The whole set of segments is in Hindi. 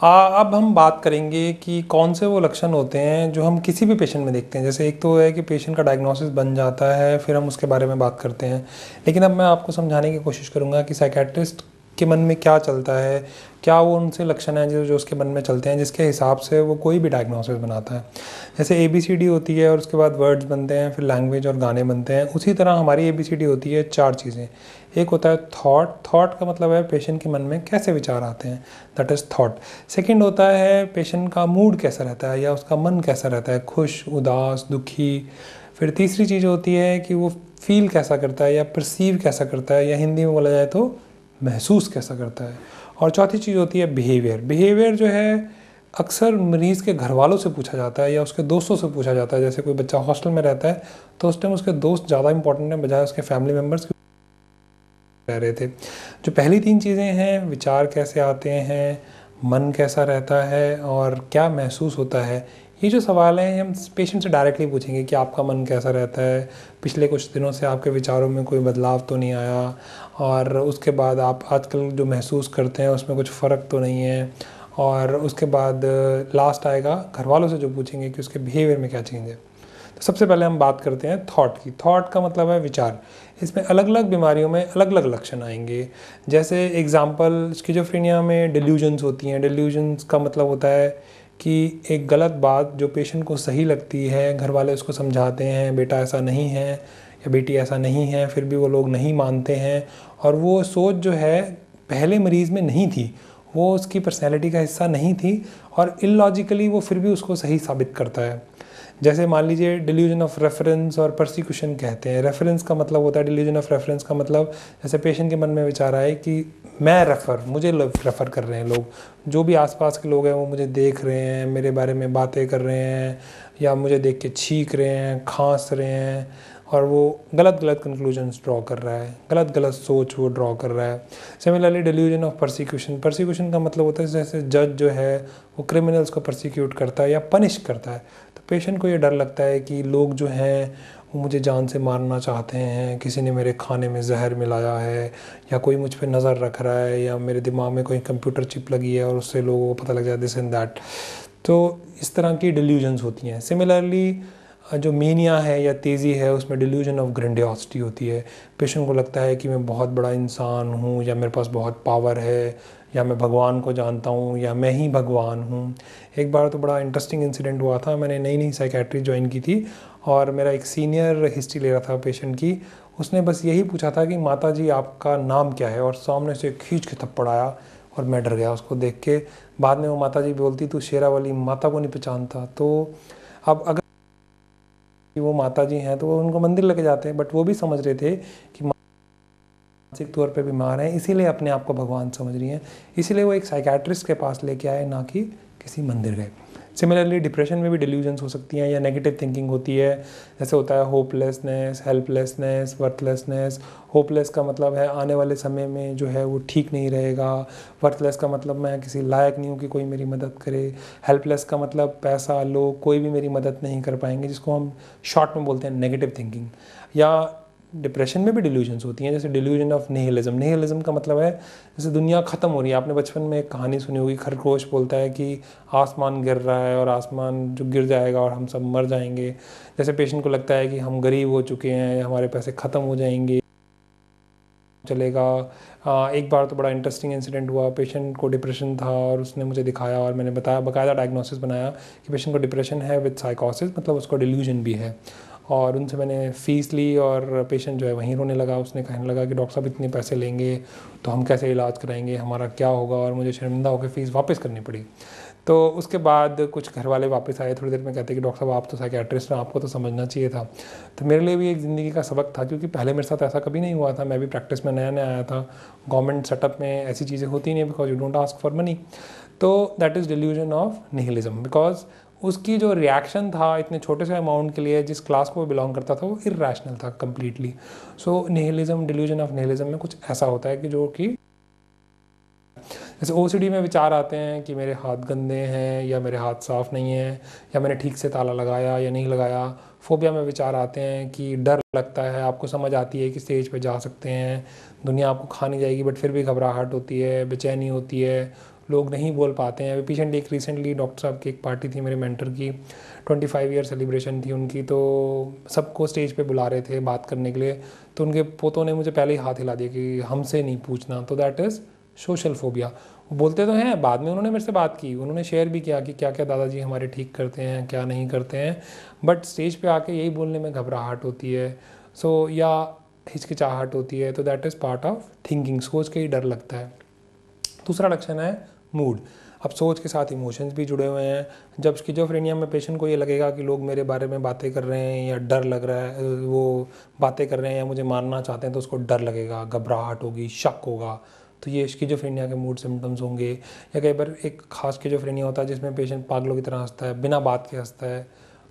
आ, अब हम बात करेंगे कि कौन से वो लक्षण होते हैं जो हम किसी भी पेशेंट में देखते हैं जैसे एक तो है कि पेशेंट का डायग्नोसिस बन जाता है फिर हम उसके बारे में बात करते हैं लेकिन अब मैं आपको समझाने की कोशिश करूंगा कि साइकेट्रिस्ट के मन में क्या चलता है क्या वो उनसे लक्षण हैं जो जो उसके मन में चलते हैं जिसके हिसाब से वो कोई भी डायग्नोसिस बनाता है जैसे ए बी सी डी होती है और उसके बाद वर्ड्स बनते हैं फिर लैंग्वेज और गाने बनते हैं उसी तरह हमारी ए बी सी डी होती है चार चीज़ें एक होता है थॉट थॉट का मतलब है पेशेंट के मन में कैसे विचार आते हैं दैट इज़ थॉट सेकेंड होता है पेशेंट का मूड कैसा रहता है या उसका मन कैसा रहता है खुश उदास दुखी फिर तीसरी चीज़ होती है कि वो फील कैसा करता है या परसीव कैसा करता है या हिंदी में बोला जाए तो महसूस कैसा करता है और चौथी चीज़ होती है बिहेवियर बिहेवियर जो है अक्सर मरीज़ के घर वालों से पूछा जाता है या उसके दोस्तों से पूछा जाता है जैसे कोई बच्चा हॉस्टल में रहता है तो उस टाइम उसके दोस्त ज़्यादा इंपॉर्टेंट है बजाय उसके फैमिली मेम्बर्स रह रहे थे जो पहली तीन चीज़ें हैं विचार कैसे आते हैं मन कैसा रहता है और क्या महसूस होता है ये जो सवाल हैं हम पेशेंट से डायरेक्टली पूछेंगे कि आपका मन कैसा रहता है पिछले कुछ दिनों से आपके विचारों में कोई बदलाव तो नहीं आया और उसके बाद आप आजकल जो महसूस करते हैं उसमें कुछ फ़र्क तो नहीं है और उसके बाद लास्ट आएगा घर वालों से जो पूछेंगे कि उसके बिहेवियर में क्या चेंज है तो सबसे पहले हम बात करते हैं थॉट की थॉट का मतलब है विचार इसमें अलग अलग बीमारियों में अलग अलग लक्षण आएंगे जैसे एग्जाम्पल स्किजोफ्रेनिया में डिल्यूजन्स होती हैं डिल्यूजन्स का मतलब होता है कि एक गलत बात जो पेशेंट को सही लगती है घर वाले उसको समझाते हैं बेटा ऐसा नहीं है या बेटी ऐसा नहीं है फिर भी वो लोग नहीं मानते हैं और वो सोच जो है पहले मरीज़ में नहीं थी वो उसकी पर्सनैलिटी का हिस्सा नहीं थी और इलॉजिकली वो फिर भी उसको सही साबित करता है जैसे मान लीजिए डिल्यूजन ऑफ रेफरेंस और प्रोसिक्यूशन कहते हैं रेफरेंस का मतलब होता है डिल्यूजन ऑफ रेफरेंस का मतलब जैसे पेशेंट के मन में विचार आए कि मैं रेफ़र मुझे रेफ़र कर रहे हैं लोग जो भी आसपास के लोग हैं वो मुझे देख रहे हैं मेरे बारे में बातें कर रहे हैं या मुझे देख के छींक रहे हैं खांस रहे हैं और वो गलत गलत कंक्लूजन्स ड्रॉ कर रहा है गलत गलत सोच वो ड्रॉ कर रहा है similarly delusion of persecution persecution का मतलब होता है जैसे जज जो है वो क्रिमिनल्स को प्रोसिक्यूट करता है या पनिश करता है तो पेशेंट को ये डर लगता है कि लोग जो हैं वो मुझे जान से मारना चाहते हैं किसी ने मेरे खाने में जहर मिलाया है या कोई मुझ पर नज़र रख रहा है या मेरे दिमाग में कोई कंप्यूटर चिप लगी है और उससे लोगों को पता लग जाए दिस एंड दैट तो इस तरह की डिल्यूजन्स होती हैं सिमिलरली जो मीनिया है या तेज़ी है उसमें डिल्यूजन ऑफ ग्रेंडियोसिटी होती है पेशेंट को लगता है कि मैं बहुत बड़ा इंसान हूँ या मेरे पास बहुत पावर है या मैं भगवान को जानता हूँ या मैं ही भगवान हूँ एक बार तो बड़ा इंटरेस्टिंग इंसिडेंट हुआ था मैंने नई नई साइकेट्री ज्वाइन की थी और मेरा एक सीनियर हिस्ट्री ले रहा था पेशेंट की उसने बस यही पूछा था कि माता जी आपका नाम क्या है और सामने से खींच के थप्पड़ आया और मैं डर गया उसको देख के बाद में वो माता जी बोलती तू शेरा वाली माता को नहीं पहचानता तो अब अगर कि वो माता जी हैं तो वो उनको मंदिर लेके जाते हैं बट वो भी समझ रहे थे कि मानसिक तौर पे बीमार हैं इसीलिए अपने आप को भगवान समझ रही हैं इसीलिए वो एक साइकेट्रिस्ट के पास लेके आए ना कि किसी मंदिर गए सिमिलरली डिप्रेशन में भी डिल्यूजन्स हो सकती हैं या नेगेटिव थिंकिंग होती है जैसे होता है होपलेसनेस हेल्पलेसनेस वर्थलेसनेस होपलेस का मतलब है आने वाले समय में जो है वो ठीक नहीं रहेगा वर्थलेस का मतलब मैं किसी लायक नहीं हूँ कि कोई मेरी मदद करे हेल्पलेस का मतलब पैसा लोग कोई भी मेरी मदद नहीं कर पाएंगे जिसको हम शॉर्ट में बोलते हैं नेगेटिव थिंकिंग या डिप्रेशन में भी डिल्यूजन्स होती हैं जैसे डिल्यूजन ऑफ नेहलिज्म नेहलिज्म का मतलब है जैसे दुनिया ख़त्म हो रही है आपने बचपन में एक कहानी सुनी होगी खरगोश बोलता है कि आसमान गिर रहा है और आसमान जो गिर जाएगा और हम सब मर जाएंगे जैसे पेशेंट को लगता है कि हम गरीब हो चुके हैं हमारे पैसे ख़त्म हो जाएंगे चलेगा आ, एक बार तो बड़ा इंटरेस्टिंग इंसिडेंट हुआ पेशेंट को डिप्रेशन था और उसने मुझे दिखाया और मैंने बताया बाकायदा डायग्नोसिस बनाया कि पेशेंट को डिप्रेशन है विद साइकोसिस मतलब उसको डिल्यूजन भी है और उनसे मैंने फ़ीस ली और पेशेंट जो है वहीं रोने लगा उसने कहने लगा कि डॉक्टर साहब इतने पैसे लेंगे तो हम कैसे इलाज कराएंगे हमारा क्या होगा और मुझे शर्मिंदा होकर फ़ीस वापस करनी पड़ी तो उसके बाद कुछ घर वाले वापस आए थोड़ी देर में कहते कि डॉक्टर साहब आप तो साइकेट्रिस्ट हैं आपको तो समझना चाहिए था तो मेरे लिए भी एक ज़िंदगी का सबक था क्योंकि पहले मेरे साथ ऐसा कभी नहीं हुआ था मैं भी प्रैक्टिस में नया नया आया था गवर्नमेंट सेटअप में ऐसी चीज़ें होती नहीं because you don't ask for money तो that is delusion of nihilism because उसकी जो रिएक्शन था इतने छोटे से अमाउंट के लिए जिस क्लास को वो बिलोंग करता था वो इरेशनल था completely so nihilism delusion of nihilism में कुछ ऐसा होता है कि जो कि जैसे ओ में विचार आते हैं कि मेरे हाथ गंदे हैं या मेरे हाथ साफ़ नहीं हैं या मैंने ठीक से ताला लगाया या नहीं लगाया फोबिया में विचार आते हैं कि डर लगता है आपको समझ आती है कि स्टेज पर जा सकते हैं दुनिया आपको खा नहीं जाएगी बट फिर भी घबराहट होती है बेचैनी होती है लोग नहीं बोल पाते हैं अभी पिछले एक रिसेंटली डॉक्टर साहब की एक पार्टी थी मेरे मेंटर की ट्वेंटी फाइव ईयर सेलिब्रेशन थी उनकी तो सबको स्टेज पे बुला रहे थे बात करने के लिए तो उनके पोतों ने मुझे पहले ही हाथ हिला दिया कि हमसे नहीं पूछना तो दैट इज़ सोशल फोबिया बोलते तो हैं बाद में उन्होंने मेरे से बात की उन्होंने शेयर भी किया कि क्या क्या दादाजी हमारे ठीक करते हैं क्या नहीं करते हैं बट स्टेज पे आके यही बोलने में घबराहट होती है सो so, या हिचकिचाहट होती है तो that is part of thinking सोच के ही डर लगता है दूसरा लक्षण है मूड अब सोच के साथ इमोशंस भी जुड़े हुए हैं जब स्किजोफ्रेनिया में पेशेंट को ये लगेगा कि लोग मेरे बारे में बातें कर रहे हैं या डर लग रहा है वो बातें कर रहे हैं या मुझे मानना चाहते हैं तो उसको डर लगेगा घबराहट होगी शक होगा तो ये स्किजोफ्रेनिया के मूड सिम्टम्स होंगे या कई बार एक खास स्किजोफ्रेनिया होता है जिसमें पेशेंट पागलों की तरह हंसता है बिना बात के हंसता है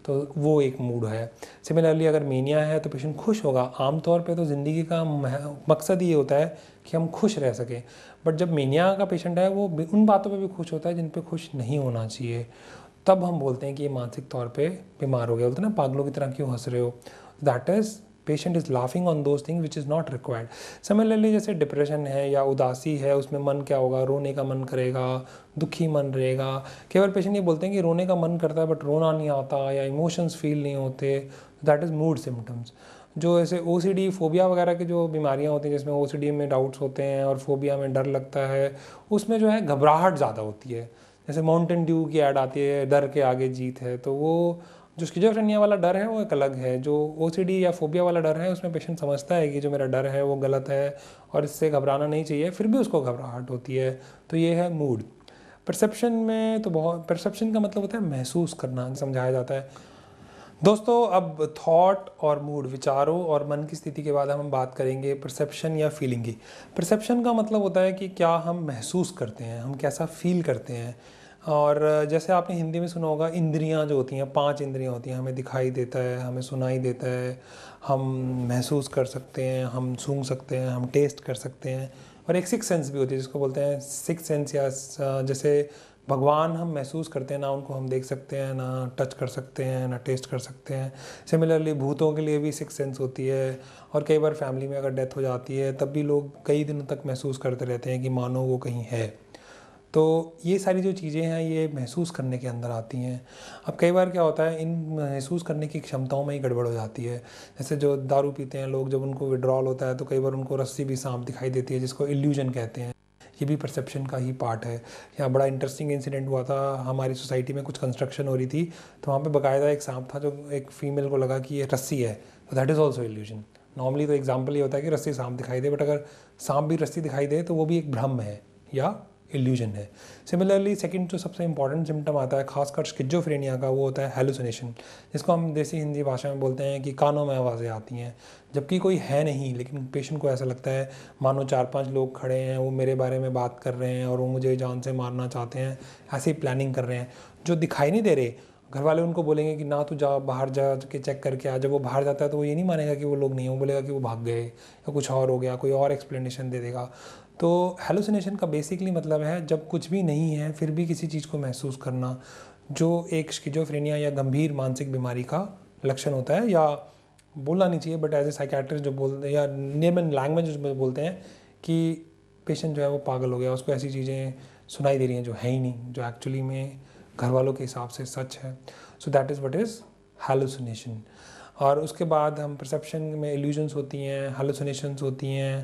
तो वो एक मूड है सिमिलरली अगर मीनिया है तो पेशेंट खुश होगा आमतौर पे तो ज़िंदगी का मकसद ये होता है कि हम खुश रह सकें बट जब मीनिया का पेशेंट है वो उन बातों पे भी खुश होता है जिन पे खुश नहीं होना चाहिए तब हम बोलते हैं कि ये मानसिक तौर पे बीमार हो गया बोलते ना पागलों की तरह क्यों हंस रहे हो that is patient is laughing on those thing which is not required ले जैसे डिप्रेशन है या उदासी है उसमें मन क्या होगा रोने का मन करेगा दुखी मन रहेगा कई बार पेशेंट ये बोलते हैं कि रोने का मन करता है बट रोना नहीं आता या इमोशंस फील नहीं होते दैट इज़ मूड सिम्टम्स जो ऐसे ओ फोबिया वगैरह की जो बीमारियाँ होती हैं जिसमें ओ में डाउट्स होते हैं और फोबिया में डर लगता है उसमें जो है घबराहट ज़्यादा होती है जैसे माउंटेन ड्यू की ऐड आती है डर के आगे जीत है तो वो जो स्किजोफ्रेनिया वाला डर है वो एक अलग है जो ओ या फोबिया वाला डर है उसमें पेशेंट समझता है कि जो मेरा डर है वो गलत है और इससे घबराना नहीं चाहिए फिर भी उसको घबराहट होती है तो ये है मूड परसेप्शन में तो बहुत परसेप्शन का मतलब होता है महसूस करना समझाया जाता है दोस्तों अब थॉट और मूड विचारों और मन की स्थिति के बाद हम बात करेंगे परसेप्शन या फीलिंग की परसेप्शन का मतलब होता है कि क्या हम महसूस करते हैं हम कैसा फील करते हैं और जैसे आपने हिंदी में सुना होगा इंद्रियां जो होती हैं पांच इंद्रियां होती हैं हमें दिखाई देता है हमें सुनाई देता है हम महसूस कर सकते हैं हम सूंघ सकते हैं हम टेस्ट कर सकते हैं और एक सिक्स सेंस भी होती है जिसको बोलते हैं सिक्स सेंस या जैसे भगवान हम महसूस करते हैं ना उनको हम देख सकते हैं ना टच कर सकते हैं ना टेस्ट कर सकते हैं सिमिलरली भूतों के लिए भी सिक्स सेंस होती है और कई बार फैमिली में अगर डेथ हो जाती है तब भी लोग कई दिनों तक महसूस करते रहते हैं कि मानो वो कहीं है तो ये सारी जो चीज़ें हैं ये महसूस करने के अंदर आती हैं अब कई बार क्या होता है इन महसूस करने की क्षमताओं में ही गड़बड़ हो जाती है जैसे जो दारू पीते हैं लोग जब उनको विड्रॉल होता है तो कई बार उनको रस्सी भी सांप दिखाई देती है जिसको इल्यूजन कहते हैं ये भी परसेप्शन का ही पार्ट है यहाँ बड़ा इंटरेस्टिंग इंसिडेंट हुआ था हमारी सोसाइटी में कुछ कंस्ट्रक्शन हो रही थी तो वहाँ पर बाकायदा एक सांप था जो एक फीमेल को लगा कि ये रस्सी है तो that is also illusion normally तो एग्जाम्पल ये होता है कि रस्सी सांप दिखाई दे बट अगर सांप भी रस्सी दिखाई दे तो वो भी एक भ्रम है या इल्यूजन है सिमिलरली सेकंड जो सबसे इंपॉर्टेंट सिम्टम आता है खासकर स्किजोफ्रेनिया का वो होता है हेलुसिनेशन जिसको हम देसी हिंदी भाषा में बोलते हैं कि कानों में आवाज़ें आती हैं जबकि कोई है नहीं लेकिन पेशेंट को ऐसा लगता है मानो चार पांच लोग खड़े हैं वो मेरे बारे में बात कर रहे हैं और वो मुझे जान से मारना चाहते हैं ऐसी प्लानिंग कर रहे हैं जो दिखाई नहीं दे रहे घर वाले उनको बोलेंगे कि ना तो जा बाहर जा के चेक करके आ जब वो बाहर जाता है तो वो ये नहीं मानेगा कि वो लोग नहीं है वो बोलेगा कि वो भाग गए या कुछ और हो गया कोई और एक्सप्लेनेशन दे देगा तो हेलोसिनेशन का बेसिकली मतलब है जब कुछ भी नहीं है फिर भी किसी चीज़ को महसूस करना जो एक स्किजोफ्रेनिया या गंभीर मानसिक बीमारी का लक्षण होता है या बोलना नहीं चाहिए बट एज ए साइकेट्रिस्ट जो बोलते हैं या नेम एंड लैंग्वेज बोलते हैं कि पेशेंट जो है वो पागल हो गया उसको ऐसी चीज़ें सुनाई दे रही हैं जो है ही नहीं जो एक्चुअली में घर वालों के हिसाब से सच है so that is what is hallucination और उसके बाद हम परसेप्शन में एल्यूजन्स होती हैं हेलोसिनेशंस होती हैं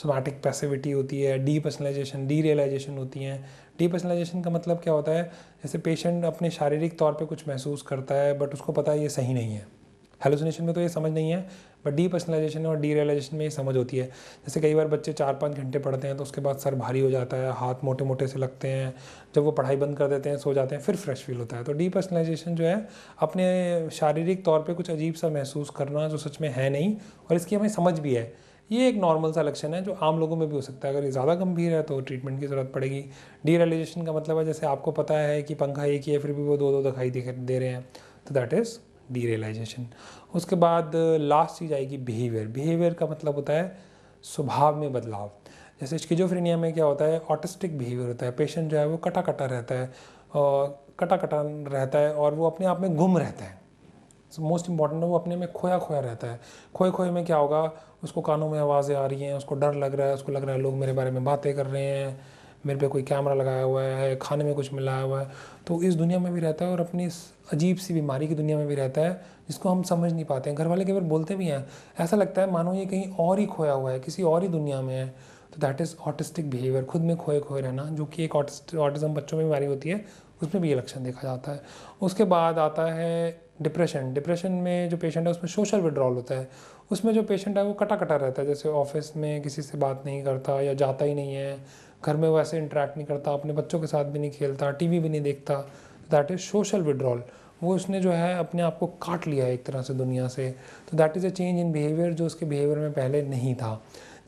सोमैटिक पैसिविटी होती है डी पर्सनलाइजेशन डी रियलाइजेशन होती हैं डी पर्सनलाइजेशन का मतलब क्या होता है जैसे पेशेंट अपने शारीरिक तौर पे कुछ महसूस करता है बट उसको पता है ये सही नहीं है हेलोसिनेशन में तो ये समझ नहीं है बट डी पर्सनलाइजेशन और डी रियलाइजेशन में ये समझ होती है जैसे कई बार बच्चे चार पाँच घंटे पढ़ते हैं तो उसके बाद सर भारी हो जाता है हाथ मोटे मोटे से लगते हैं जब वो पढ़ाई बंद कर देते हैं सो जाते हैं फिर फ्रेश फील होता है तो डी पर्सनलाइजेशन जो है अपने शारीरिक तौर पर कुछ अजीब सा महसूस करना जो सच में है नहीं और इसकी हमें समझ भी है ये एक नॉर्मल सा लक्षण है जो आम लोगों में भी हो सकता है अगर ये ज़्यादा गंभीर है तो ट्रीटमेंट की ज़रूरत पड़ेगी डीरियलाइजेशन का मतलब है जैसे आपको पता है कि पंखा एक ही है फिर भी वो दो दो दिखाई दे रहे हैं तो दैट इज़ डीरियलाइजेशन उसके बाद लास्ट चीज़ आएगी बिहेवियर बिहेवियर का मतलब होता है स्वभाव में बदलाव जैसे स्किजोफ्रेनिया में क्या होता है ऑटिस्टिक बिहेवियर होता है पेशेंट जो है वो कटा कटा रहता है और कटा कटा रहता है और वो अपने आप में गुम रहता है मोस्ट इंपॉर्टेंट है वो अपने में खोया खोया रहता है खोए खोए में क्या होगा उसको कानों में आवाज़ें आ रही हैं उसको डर लग रहा है उसको लग रहा है लोग मेरे बारे में बातें कर रहे हैं मेरे पे कोई कैमरा लगाया हुआ है खाने में कुछ मिलाया हुआ है तो इस दुनिया में भी रहता है और अपनी इस अजीब सी बीमारी की दुनिया में भी रहता है जिसको हम समझ नहीं पाते हैं घर वाले कई बार बोलते भी हैं ऐसा लगता है मानो ये कहीं और ही खोया हुआ है किसी और ही दुनिया में है तो दैट इज़ ऑटिस्टिक बिहेवियर खुद में खोए खोए रहना जो कि एक ऑटिस्ट ऑटिज़म बच्चों में बीमारी होती है उसमें भी ये लक्षण देखा जाता है उसके बाद आता है डिप्रेशन डिप्रेशन में जो पेशेंट है उसमें सोशल विड्रॉल होता है उसमें जो पेशेंट है वो कटा कटा रहता है जैसे ऑफिस में किसी से बात नहीं करता या जाता ही नहीं है घर में वैसे इंटरेक्ट नहीं करता अपने बच्चों के साथ भी नहीं खेलता टीवी भी नहीं देखता दैट इज़ सोशल विड्रॉल वो उसने जो है अपने आप को काट लिया है एक तरह से दुनिया से तो that is a change in behaviour जो उसके बिहेवियर में पहले नहीं था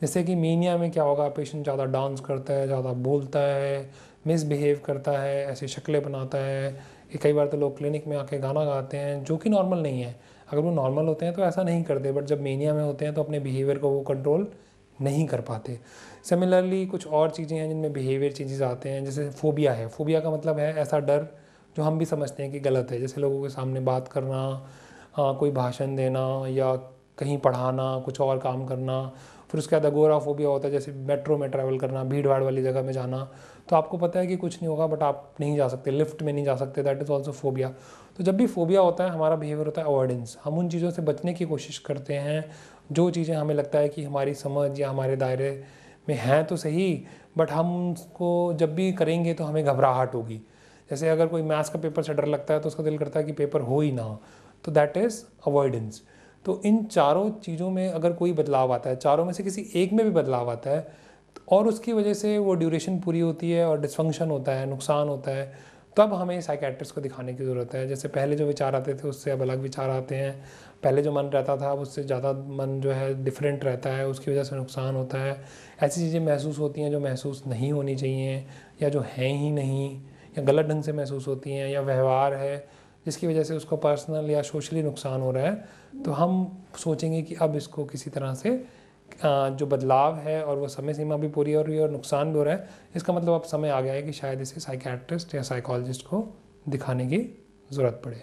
जैसे कि मीनिया में क्या होगा पेशेंट ज़्यादा डांस करता है ज़्यादा बोलता है मिसबिहेव करता है ऐसी शक्लें बनाता है कई बार तो लोग क्लिनिक में आके गाना गाते हैं जो कि नॉर्मल नहीं है अगर वो नॉर्मल होते हैं तो ऐसा नहीं करते बट जब मीनिया में होते हैं तो अपने बिहेवियर को वो कंट्रोल नहीं कर पाते सिमिलरली कुछ और चीज़ें हैं जिनमें बिहेवियर चेंजेस आते हैं जैसे फोबिया है फोबिया का मतलब है ऐसा डर जो हम भी समझते हैं कि गलत है जैसे लोगों के सामने बात करना आ, हाँ, कोई भाषण देना या कहीं पढ़ाना कुछ और काम करना फिर उसके बाद अगोराफोबिया होता है जैसे मेट्रो में ट्रैवल करना भीड़ भाड़ वाली जगह में जाना तो आपको पता है कि कुछ नहीं होगा बट आप नहीं जा सकते लिफ्ट में नहीं जा सकते दैट इज़ ऑल्सो फोबिया तो जब भी फोबिया होता है हमारा बिहेवियर होता है अवॉइडेंस हम उन चीज़ों से बचने की कोशिश करते हैं जो चीज़ें हमें लगता है कि हमारी समझ या हमारे दायरे में हैं तो सही बट हम उसको जब भी करेंगे तो हमें घबराहट होगी जैसे अगर कोई मैथ्स का पेपर से डर लगता है तो उसका दिल करता है कि पेपर हो ही ना तो दैट इज़ अवॉइडेंस तो इन चारों चीज़ों में अगर कोई बदलाव आता है चारों में से किसी एक में भी बदलाव आता है और उसकी वजह से वो ड्यूरेशन पूरी होती है और डिसफंक्शन होता है नुकसान होता है तब हमें साइकेट्रिस्ट को दिखाने की ज़रूरत है जैसे पहले जो विचार आते थे उससे अब अलग विचार आते हैं पहले जो मन रहता था अब उससे ज़्यादा मन जो है डिफरेंट रहता है उसकी वजह से नुकसान होता है ऐसी चीज़ें महसूस होती हैं जो महसूस नहीं होनी चाहिए या जो हैं ही नहीं या गलत ढंग से महसूस होती हैं या व्यवहार है जिसकी वजह से उसको पर्सनल या सोशली नुकसान हो रहा है तो हम सोचेंगे कि अब इसको किसी तरह से जो बदलाव है और वो समय सीमा भी पूरी हो रही है और नुकसान भी हो रहा है इसका मतलब अब समय आ गया है कि शायद इसे साइकेट्रिस्ट या साइकोलॉजिस्ट को दिखाने की ज़रूरत पड़े